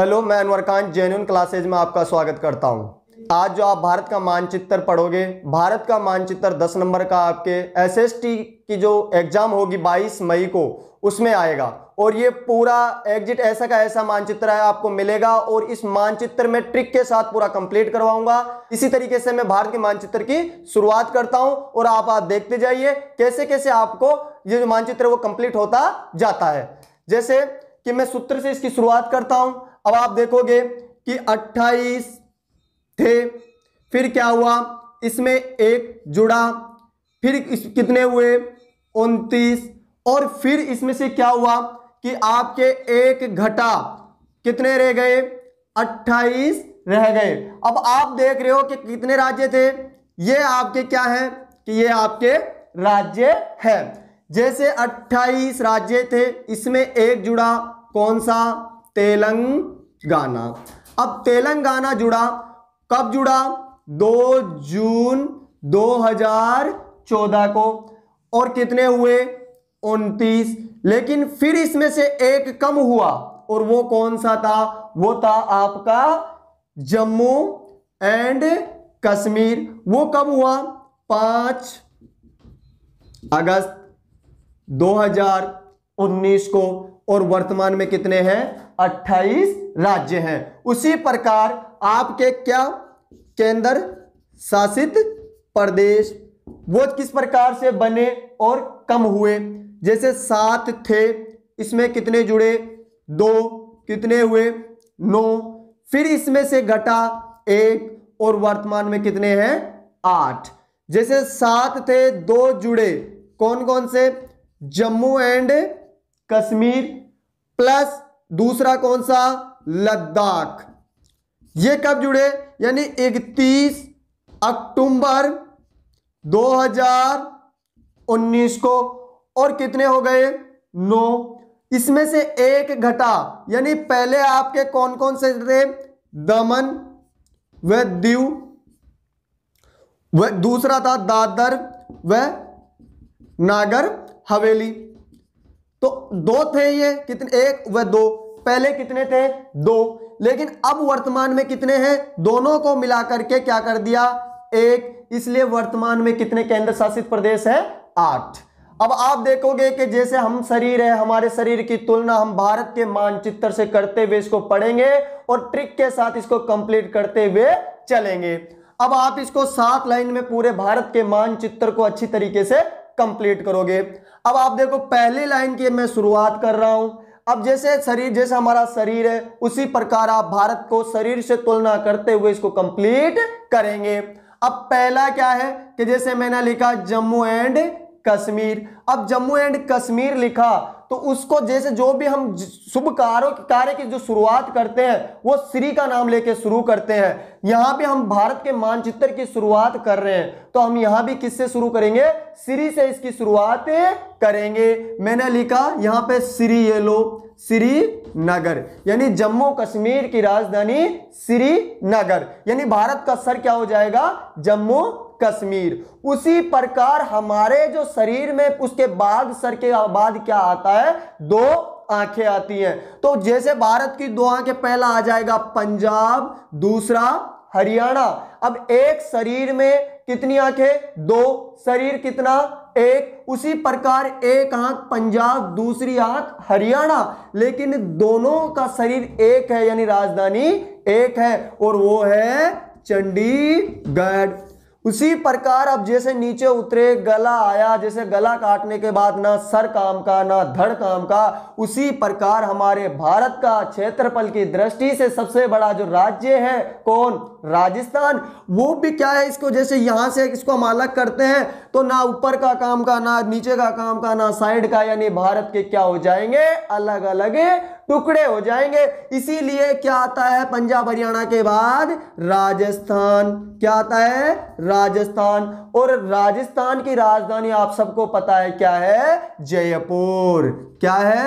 hello मैं Anwar Khan genuine classes में आपका स्वागत करता हूं आज जो आप भारत का मानचित्र पढ़ोगे भारत का मानचित्र 10 नंबर का आपके एसएसटी की जो एग्ज़ाम होगी 22 मई को उसमें आएगा और ये पूरा एग्जिट ऐसा का ऐसा मानचित्र है आपको मिलेगा और इस मानचित्र में ट्रिक के साथ पूरा कंप्लीट करवाऊंगा इसी तरीके से मैं भारत के मानचित्र की शुरुआत करता हूं और आप आप देखते जाइए कैसे कैसे आपको ये जो मानचित्र वो कंप्लीट होता जाता है जैसे कि मैं सूत्र से इसकी शुरुआत करता हूं अब आप देखोगे कि 28 थे फिर क्या हुआ इसमें एक जुड़ा फिर इस कितने हुए उनतीस और फिर इसमें से क्या हुआ कि आपके एक घटा कितने रह गए 28 रह गए अब आप देख रहे हो कि कितने राज्य थे ये आपके क्या है कि ये आपके राज्य है जैसे 28 राज्य थे इसमें एक जुड़ा कौन सा तेलंग तेलंगाना अब तेलंगाना जुड़ा कब जुड़ा दो जून 2014 को और कितने हुए उनतीस लेकिन फिर इसमें से एक कम हुआ और वो कौन सा था वो था आपका जम्मू एंड कश्मीर वो कब हुआ पांच अगस्त उन्नीस को और वर्तमान में कितने हैं अट्ठाईस राज्य हैं उसी प्रकार आपके क्या केंद्र शासित प्रदेश वो किस प्रकार से बने और कम हुए जैसे सात थे इसमें कितने जुड़े दो कितने हुए नौ फिर इसमें से घटा एक और वर्तमान में कितने हैं आठ जैसे सात थे दो जुड़े कौन कौन से जम्मू एंड कश्मीर प्लस दूसरा कौन सा लद्दाख ये कब जुड़े यानी 31 अक्टूबर 2019 को और कितने हो गए नौ इसमें से एक घटा यानी पहले आपके कौन कौन से थे दमन व दीव व दूसरा था दादर व नागर हवेली तो दो थे ये कितने एक व दो पहले कितने थे दो लेकिन अब वर्तमान में कितने हैं दोनों को मिलाकर के क्या कर दिया एक इसलिए वर्तमान में कितने केंद्र शासित प्रदेश है आठ अब आप देखोगे कि जैसे हम शरीर है हमारे शरीर की तुलना हम भारत के मानचित्र से करते हुए इसको पढ़ेंगे और ट्रिक के साथ इसको कंप्लीट करते हुए चलेंगे अब आप इसको सात लाइन में पूरे भारत के मानचित्र को अच्छी तरीके से कंप्लीट करोगे अब आप देखो पहली लाइन की मैं शुरुआत कर रहा हूं अब जैसे शरीर जैसे हमारा शरीर है उसी प्रकार आप भारत को शरीर से तुलना करते हुए इसको कंप्लीट करेंगे अब पहला क्या है कि जैसे मैंने लिखा जम्मू एंड कश्मीर अब जम्मू एंड कश्मीर लिखा तो उसको जैसे जो भी हम शुभ कार्यों कार्य की जो शुरुआत करते हैं वो श्री का नाम लेके शुरू करते हैं यहां पे हम भारत के मानचित्र की शुरुआत कर रहे हैं तो हम यहां भी किससे शुरू करेंगे श्री से इसकी शुरुआत करेंगे मैंने लिखा यहां पे श्री ये लो श्रीनगर यानी जम्मू कश्मीर की राजधानी श्रीनगर यानी भारत का सर क्या हो जाएगा जम्मू कश्मीर उसी प्रकार हमारे जो शरीर में उसके बाद सर के बाद क्या आता है दो आंखें आती हैं तो जैसे भारत की दो आंखें पहला आ जाएगा पंजाब दूसरा हरियाणा अब एक शरीर में कितनी आंखें दो शरीर कितना एक उसी प्रकार एक आंख पंजाब दूसरी आंख हरियाणा लेकिन दोनों का शरीर एक है यानी राजधानी एक है और वो है चंडीगढ़ उसी प्रकार अब जैसे नीचे उतरे गला आया जैसे गला काटने के बाद ना सर काम का ना धड़ काम का उसी प्रकार हमारे भारत का क्षेत्रफल की दृष्टि से सबसे बड़ा जो राज्य है कौन राजस्थान वो भी क्या है इसको जैसे यहां से इसको हम अलग करते हैं तो ना ऊपर का काम का ना नीचे का काम का ना साइड का यानी भारत के क्या हो जाएंगे अलग अलग टुकड़े हो जाएंगे इसीलिए क्या आता है पंजाब हरियाणा के बाद राजस्थान क्या आता है राजस्थान और राजस्थान की राजधानी आप सबको पता है क्या है जयपुर क्या है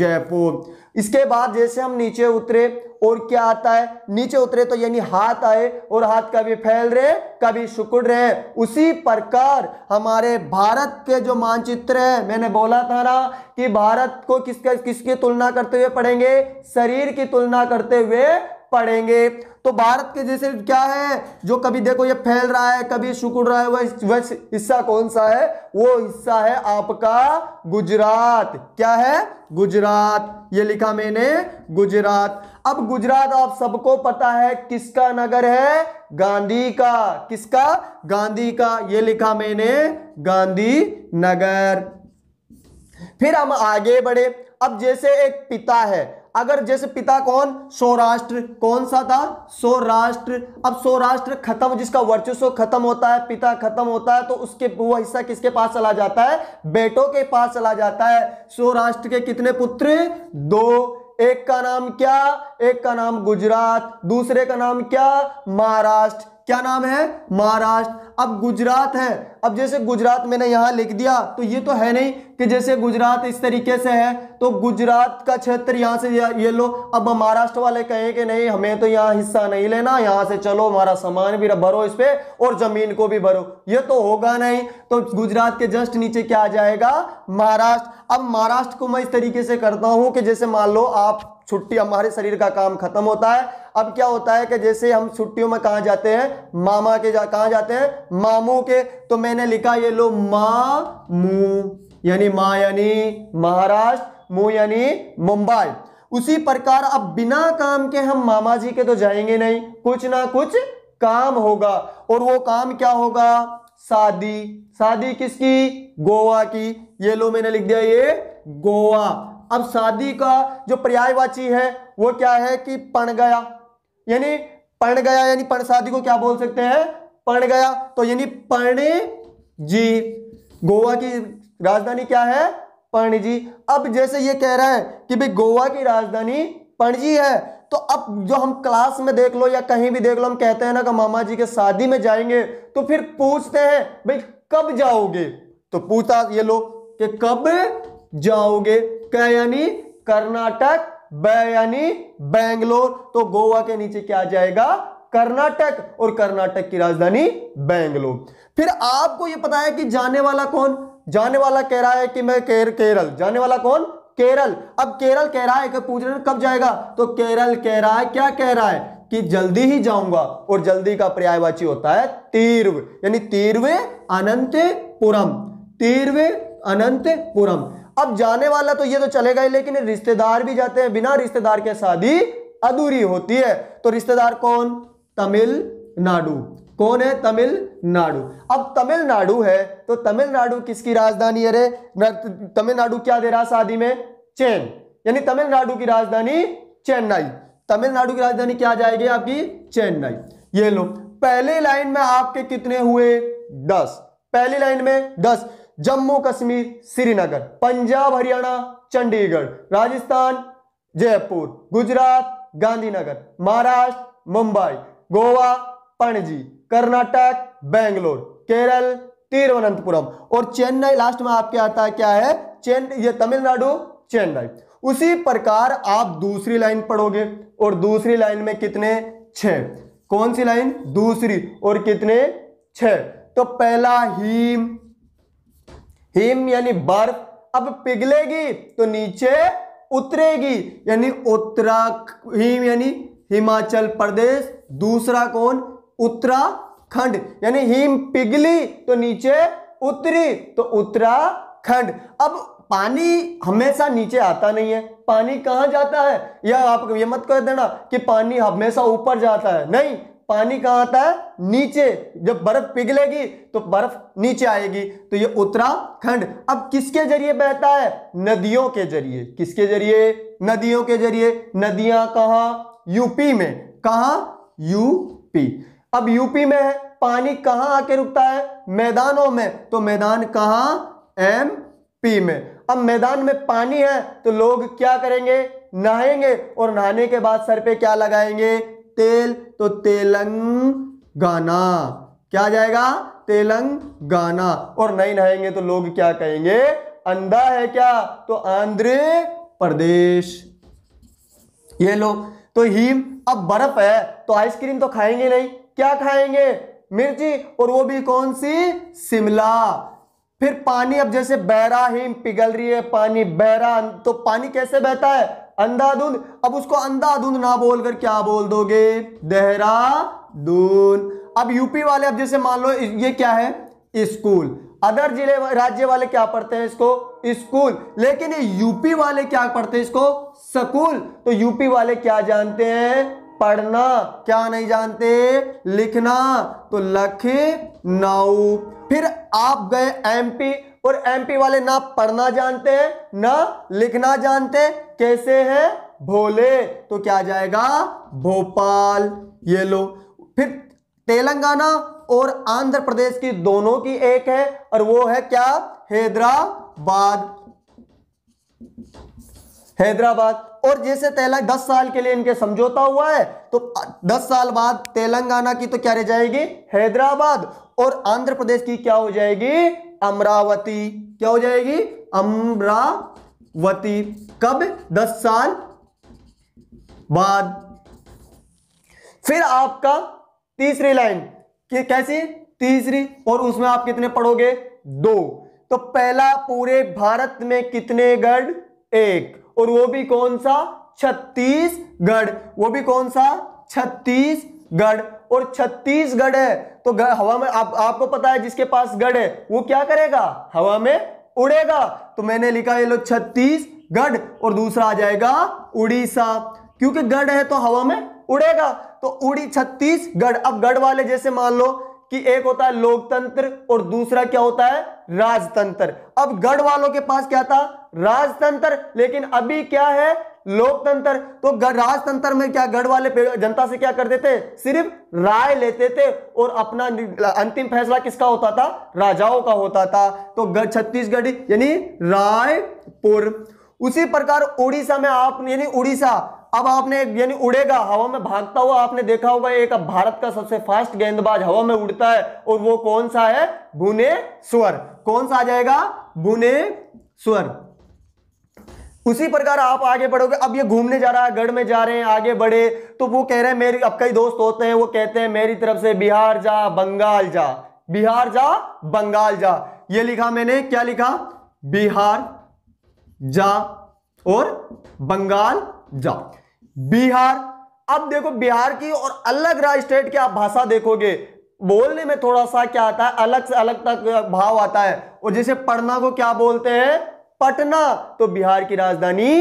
जयपुर इसके बाद जैसे हम नीचे उतरे और क्या आता है नीचे उतरे तो यानी हाथ आए और हाथ कभी फैल रहे कभी सुकुड़ रहे उसी प्रकार हमारे भारत के जो मानचित्र है मैंने बोला था ना कि भारत को किसके किसकी तुलना करते हुए पढ़ेंगे शरीर की तुलना करते हुए पड़ेंगे तो भारत के जैसे क्या है जो कभी देखो ये फैल रहा है कभी सुकुड़ रहा है वह वह हिस्सा कौन सा है वो हिस्सा है आपका गुजरात क्या है गुजरात ये लिखा मैंने गुजरात अब गुजरात आप सबको पता है किसका नगर है गांधी का किसका गांधी का ये लिखा मैंने गांधी नगर फिर हम आगे बढ़े अब जैसे एक पिता है अगर जैसे पिता कौन सौराष्ट्र कौन सा था सौराष्ट्र अब सौराष्ट्र खत्म जिसका वर्चस्व खत्म होता है पिता खत्म होता है तो उसके वो हिस्सा किसके पास चला जाता है बेटों के पास चला जाता है सौराष्ट्र के कितने पुत्र दो एक का नाम क्या एक का नाम गुजरात दूसरे का नाम क्या महाराष्ट्र क्या नाम है महाराष्ट्र अब गुजरात है अब जैसे गुजरात मैंने यहां लिख दिया तो ये तो है नहीं कि जैसे गुजरात इस तरीके से है तो गुजरात का क्षेत्र यहां से ये लो अब महाराष्ट्र वाले कहें कि नहीं हमें तो यहां हिस्सा नहीं लेना यहां से चलो हमारा सामान भी भरो इस पर और जमीन को भी भरो ये तो होगा नहीं तो गुजरात के जस्ट नीचे क्या आ जाएगा महाराष्ट्र अब महाराष्ट्र को मैं इस तरीके से करता हूं कि जैसे मान लो आप छुट्टी हमारे शरीर का काम खत्म होता है अब क्या होता है कि जैसे हम छुट्टियों में कहाँ जाते हैं मामा के जा कहाँ जाते हैं मामू के तो मैंने लिखा ये लो मामू यानी माँ यानी महाराष्ट्र मू यानी मुंबई उसी प्रकार अब बिना काम के हम मामा जी के तो जाएंगे नहीं कुछ ना कुछ काम होगा और वो काम क्या होगा शादी शादी किसकी गोवा की ये लो मैंने लिख दिया ये गोवा अब शादी का जो पर्यायवाची है वो क्या है कि पड़ गया यानी पढ़ गया यानी शादी को क्या बोल सकते हैं पढ़ गया तो यानी पढ़ने जी गोवा की राजधानी क्या है पणजी अब जैसे ये कह रहा है कि भाई गोवा की राजधानी पणजी है तो अब जो हम क्लास में देख लो या कहीं भी देख लो हम कहते हैं ना कि मामा जी के शादी में जाएंगे तो फिर पूछते हैं भाई कब जाओगे तो पूछता ये लोग कि कब जाओगे क्या यानी कर्नाटक यानी बैंगलोर तो गोवा के नीचे क्या आ जाएगा कर्नाटक और कर्नाटक की राजधानी बैंगलोर फिर आपको यह पता है कि जाने वाला कौन जाने वाला कह रहा है कि मैं केर, केरल जाने वाला कौन केरल अब केरल कह रहा है कि पूछ रहे कब जाएगा तो केरल कह रहा है क्या कह रहा है कि जल्दी ही जाऊंगा और जल्दी का पर्यायवाची होता है तीर्व यानी तीर्वे अनंतपुरम तीर्वे अनंतपुरम अब जाने वाला तो ये तो चलेगा ही लेकिन रिश्तेदार भी जाते हैं बिना रिश्तेदार के शादी अधूरी होती है तो रिश्तेदार कौन तमिलनाडु कौन है तमिलनाडु अब तमिलनाडु है तो तमिलनाडु किसकी राजधानी है रे तमिलनाडु क्या दे रहा शादी में चेन यानी तमिलनाडु की राजधानी चेन्नई तमिलनाडु की राजधानी क्या जाएगी आपकी चेन्नई ये लो पहले लाइन में आपके कितने हुए दस पहली लाइन में दस जम्मू कश्मीर श्रीनगर पंजाब हरियाणा चंडीगढ़ राजस्थान जयपुर गुजरात गांधीनगर महाराष्ट्र मुंबई गोवा पणजी कर्नाटक बेंगलोर केरल तिरुवनंतपुरम और चेन्नई लास्ट में आपके आता है क्या है चेन ये तमिलनाडु चेन्नई उसी प्रकार आप दूसरी लाइन पढ़ोगे और दूसरी लाइन में कितने छ कौन सी लाइन दूसरी और कितने छ तो पहला हीम हिम यानी बर्फ अब पिघलेगी तो नीचे उतरेगी यानी उत्तरा हिम यानी हिमाचल प्रदेश दूसरा कौन उत्तराखंड यानी हिम पिघली तो नीचे उतरी तो उत्तराखंड अब पानी हमेशा नीचे आता नहीं है पानी कहाँ जाता है या आप ये मत कह देना कि पानी हमेशा ऊपर जाता है नहीं पानी कहाँ आता है नीचे जब बर्फ पिघलेगी तो बर्फ नीचे आएगी तो ये उत्तराखंड अब किसके जरिए बहता है नदियों के जरिए किसके जरिए नदियों के जरिए नदियां कहा यूपी में कहा यूपी अब यूपी में है पानी कहाँ आके रुकता है मैदानों में तो मैदान कहा एम पी में अब मैदान में पानी है तो लोग क्या करेंगे नहाएंगे और नहाने के बाद सर पे क्या लगाएंगे तेल तो तेलंगाना क्या जाएगा जाएगा तेलंगाना और नहीं नहाएंगे तो लोग क्या कहेंगे अंधा है क्या तो आंध्र प्रदेश ये लोग तो हिम अब बर्फ है तो आइसक्रीम तो खाएंगे नहीं क्या खाएंगे मिर्ची और वो भी कौन सी शिमला फिर पानी अब जैसे बहरा हिम पिघल रही है पानी बहरा तो पानी कैसे बहता है अंधाधुंध अब उसको अंधाधुंध ना बोलकर क्या बोल दोगे देहरादून अब यूपी वाले अब जैसे मान लो ये क्या है स्कूल अदर जिले राज्य वाले क्या पढ़ते हैं इसको स्कूल लेकिन यूपी वाले क्या पढ़ते हैं इसको स्कूल तो यूपी वाले क्या जानते हैं पढ़ना क्या नहीं जानते लिखना तो लखनऊ फिर आप गए एमपी और एमपी वाले ना पढ़ना जानते हैं ना लिखना जानते कैसे हैं भोले तो क्या आ जाएगा भोपाल ये लो फिर तेलंगाना और आंध्र प्रदेश की दोनों की एक है और वो है क्या हैदराबाद हैदराबाद और जैसे तेलंग दस साल के लिए इनके समझौता हुआ है तो दस साल बाद तेलंगाना की तो क्या रह जाएगी हैदराबाद और आंध्र प्रदेश की क्या हो जाएगी अमरावती क्या हो जाएगी अमरावती कब दस साल बाद फिर आपका तीसरी लाइन कैसी तीसरी और उसमें आप कितने पढ़ोगे दो तो पहला पूरे भारत में कितने गढ़ एक और वो भी कौन सा छत्तीसगढ़ वो भी कौन सा छत्तीसगढ़ और छत्तीसगढ़ है तो हवा में आप, आपको पता है जिसके पास गढ़ है वो क्या करेगा हवा में उड़ेगा तो मैंने लिखा ये लो छत्तीसगढ़ और दूसरा आ जाएगा उड़ीसा क्योंकि गढ़ है तो हवा में उड़ेगा तो उड़ी छत्तीसगढ़ अब गढ़ वाले जैसे मान लो कि एक होता है लोकतंत्र और दूसरा क्या होता है राजतंत्र अब गढ़ वालों के पास क्या था राजतंत्र लेकिन अभी क्या है लोकतंत्र तो राजतंत्र में क्या गढ़ वाले जनता से क्या करते थे सिर्फ राय लेते थे और अपना अंतिम फैसला किसका होता था राजाओं का होता था तो छत्तीसगढ़ यानी रायपुर उसी प्रकार उड़ीसा में आप यानी उड़ीसा अब आपने यानी उड़ेगा हवा में भागता हुआ आपने देखा होगा एक अब भारत का सबसे फास्ट गेंदबाज हवा में उड़ता है और वो कौन सा है भुने स्वर कौन सा आ जाएगा भुने स्वर उसी प्रकार आप आगे बढ़ोगे अब ये घूमने जा रहा है गढ़ में जा रहे हैं आगे बढ़े तो वो कह रहे हैं मेरे अब कई दोस्त होते हैं वो कहते हैं मेरी तरफ से बिहार जा बंगाल जा बिहार जा बंगाल जा ये लिखा मैंने क्या लिखा बिहार जा और बंगाल जा बिहार अब देखो बिहार की और अलग राज स्टेट की आप भाषा देखोगे बोलने में थोड़ा सा क्या आता है अलग से अलग तक भाव आता है और जिसे पढ़ना को क्या बोलते हैं पटना तो बिहार की राजधानी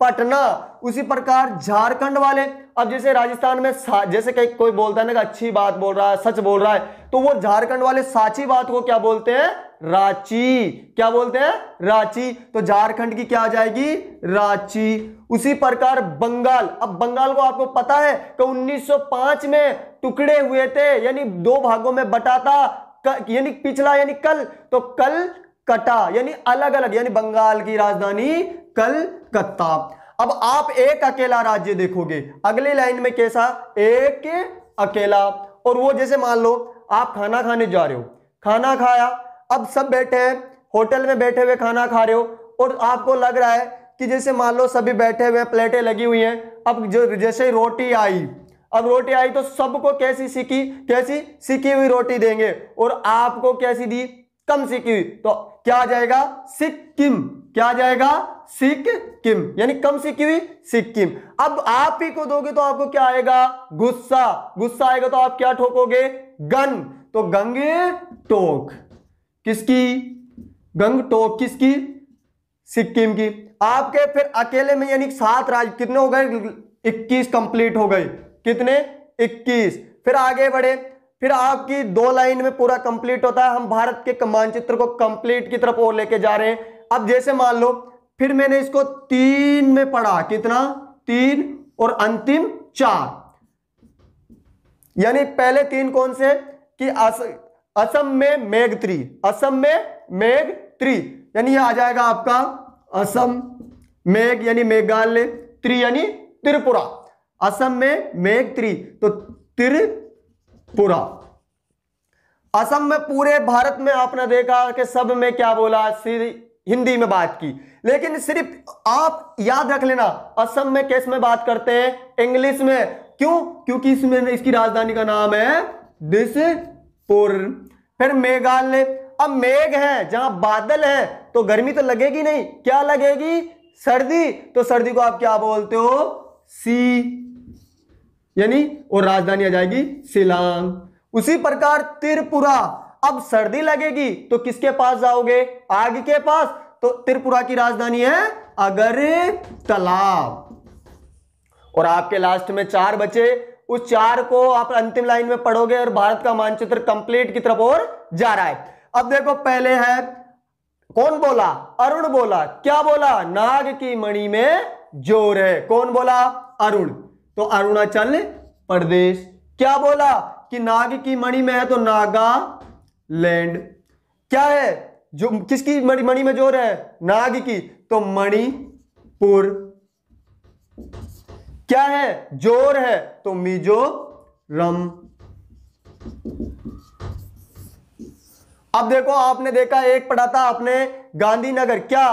पटना उसी प्रकार झारखंड वाले अब जैसे राजस्थान में जैसे कहीं कोई बोलता है ना कि अच्छी बात बोल रहा है सच बोल रहा है तो वो झारखंड वाले साची बात को क्या बोलते हैं रांची क्या बोलते हैं रांची तो झारखंड की क्या आ जाएगी रांची उसी प्रकार बंगाल अब बंगाल को आपको पता है कि 1905 में टुकड़े हुए थे यानी दो भागों में बटा था यानी पिछला यानी कल तो कल कटा यानी अलग अलग यानी बंगाल की राजधानी कलकत्ता अब आप एक अकेला राज्य देखोगे अगली लाइन में कैसा एक अकेला और वो जैसे मान लो आप खाना खाने जा रहे हो खाना खाया अब सब बैठे हैं होटल में बैठे हुए खाना खा रहे हो और आपको लग रहा है कि जैसे मान लो सभी बैठे हुए प्लेटें लगी हुई हैं अब जो जैसे रोटी आई अब रोटी आई तो सबको कैसी सीखी कैसी सीखी हुई रोटी देंगे और आपको कैसी दी कम सीखी हुई तो क्या आ जाएगा सिक्किम क्या आ जाएगा सिक्किम यानी कम सीखी हुई सिक्किम अब आप ही को दोगे तो आपको क्या आएगा गुस्सा गुस्सा आएगा तो आप क्या ठोकोगे गन तो गंगे टोक किसकी गंग टोक किसकी सिक्किम की आपके फिर अकेले में यानी सात राज्य कितने हो गए इक्कीस कंप्लीट हो गए कितने इक्कीस फिर आगे बढ़े फिर आपकी दो लाइन में पूरा कंप्लीट होता है हम भारत के मानचित्र को कंप्लीट की तरफ और लेके जा रहे हैं अब जैसे मान लो फिर मैंने इसको तीन में पढ़ा कितना तीन और अंतिम चार यानी पहले तीन कौन से कि अस, असम में मेघ त्री असम में मेघ त्री यानी यह आ जाएगा आपका असम मेघ यानी मेघालय त्रि यानी त्रिपुरा असम में मेघ त्रि तो त्रि पूरा असम में पूरे भारत में आपने देखा कि सब में क्या बोला श्री हिंदी में बात की लेकिन सिर्फ आप याद रख लेना असम में किस में बात करते हैं इंग्लिश में क्यों क्योंकि इसमें इसकी राजधानी का नाम है दिसपुर फिर मेघालय अब मेघ है जहां बादल है तो गर्मी तो लगेगी नहीं क्या लगेगी सर्दी तो सर्दी को आप क्या बोलते हो सी यानी और राजधानी आ जाएगी सिलांग उसी प्रकार त्रिपुरा अब सर्दी लगेगी तो किसके पास जाओगे आग के पास तो त्रिपुरा की राजधानी है अगर तालाब और आपके लास्ट में चार बचे उस चार को आप अंतिम लाइन में पढ़ोगे और भारत का मानचित्र कंप्लीट की तरफ और जा रहा है अब देखो पहले है कौन बोला अरुण बोला क्या बोला नाग की मणि में जोर है कौन बोला अरुण तो अरुणाचल प्रदेश क्या बोला कि नाग की मणि में है तो नागा लैंड क्या है जो किसकी मणि मणि में जोर है नाग की तो मणिपुर क्या है जोर है तो मिजोरम अब देखो आपने देखा एक पढ़ा था आपने गांधीनगर क्या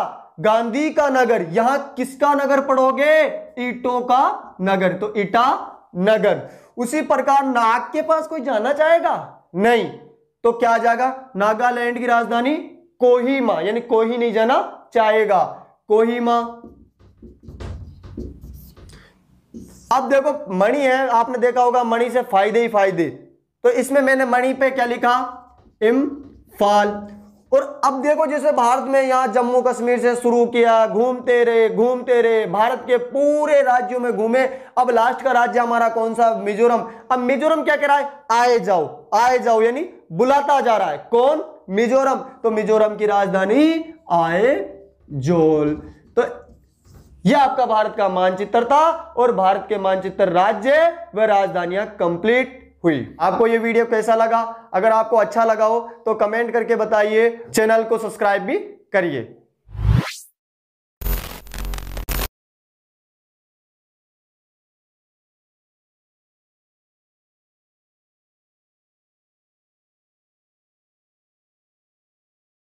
गांधी का नगर यहां किसका नगर पढ़ोगे ईटों का नगर तो ईटा नगर उसी प्रकार नाग के पास कोई जाना चाहेगा नहीं तो क्या जाएगा नागालैंड की राजधानी कोहिमा यानी कोही नहीं जाना चाहेगा कोहिमा अब देखो मणि है आपने देखा होगा मणि से फायदे ही फायदे तो इसमें मैंने मणि पे क्या लिखा इम्फाल और अब देखो जैसे भारत में यहाँ जम्मू कश्मीर से शुरू किया घूमते रहे घूमते रहे भारत के पूरे राज्यों में घूमे अब लास्ट का राज्य हमारा कौन सा मिजोरम अब मिजोरम क्या कह रहा है आए जाओ आए जाओ यानी बुलाता जा रहा है कौन मिजोरम तो मिजोरम की राजधानी आए जोल तो यह आपका भारत का मानचित्र था और भारत के मानचित्र राज्य व राजधानियां कंप्लीट हुई आपको ये वीडियो कैसा लगा अगर आपको अच्छा लगा हो तो कमेंट करके बताइए चैनल को सब्सक्राइब भी करिए